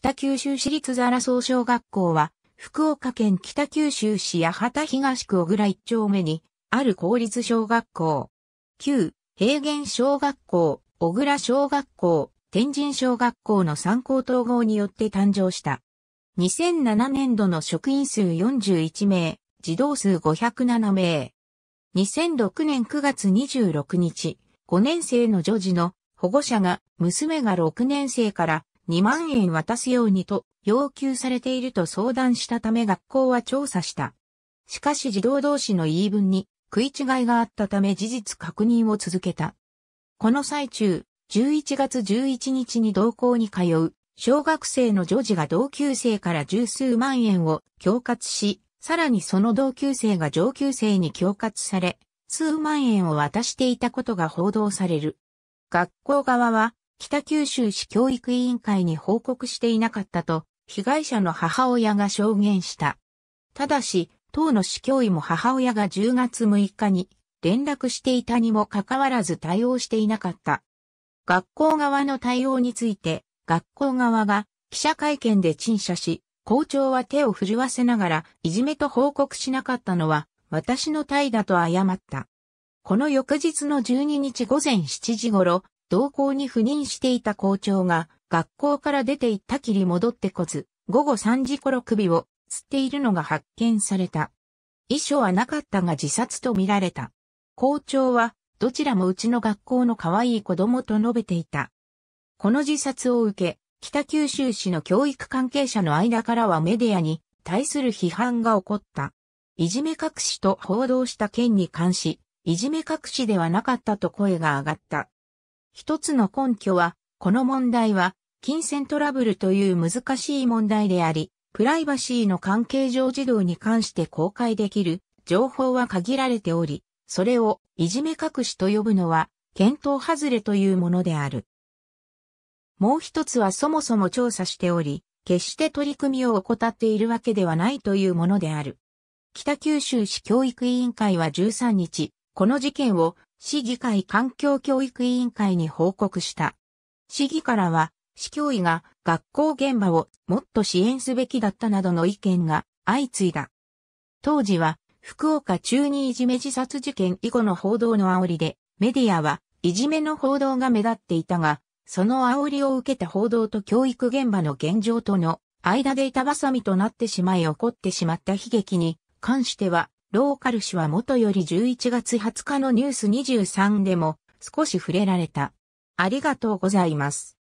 北九州市立ザラ総小学校は、福岡県北九州市八幡東区小倉一丁目に、ある公立小学校。旧、平原小学校、小倉小学校、天神小学校の参考統合によって誕生した。2007年度の職員数41名、児童数507名。2006年9月26日、5年生の女児の保護者が娘が6年生から2万円渡すようにと要求されていると相談したため学校は調査した。しかし児童同士の言い分に食い違いがあったため事実確認を続けた。この最中、11月11日に同校に通う小学生の女児が同級生から十数万円を恐喝し、さらにその同級生が上級生に恐喝され、数万円を渡していたことが報道される。学校側は北九州市教育委員会に報告していなかったと、被害者の母親が証言した。ただし、当の市教委も母親が10月6日に連絡していたにもかかわらず対応していなかった。学校側の対応について、学校側が記者会見で陳謝し、校長は手を振るわせながらいじめと報告しなかったのは私の怠だと謝った。この翌日の12日午前7時頃、同校に赴任していた校長が、学校から出て行ったきり戻ってこず、午後3時頃首を、吊っているのが発見された。遺書はなかったが自殺と見られた。校長は、どちらもうちの学校の可愛い子供と述べていた。この自殺を受け、北九州市の教育関係者の間からはメディアに対する批判が起こった。いじめ隠しと報道した件に関し、いじめ隠しではなかったと声が上がった。一つの根拠は、この問題は、金銭トラブルという難しい問題であり、プライバシーの関係上児童に関して公開できる情報は限られており、それをいじめ隠しと呼ぶのは、検討外れというものである。もう一つはそもそも調査しており、決して取り組みを怠っているわけではないというものである。北九州市教育委員会は13日、この事件を市議会環境教育委員会に報告した。市議からは、市教委が学校現場をもっと支援すべきだったなどの意見が相次いだ。当時は、福岡中にいじめ自殺事件以後の報道の煽りで、メディアはいじめの報道が目立っていたが、その煽りを受けた報道と教育現場の現状との間で板挟みとなってしまい起こってしまった悲劇に関してはローカル氏はもとより11月20日のニュース23でも少し触れられた。ありがとうございます。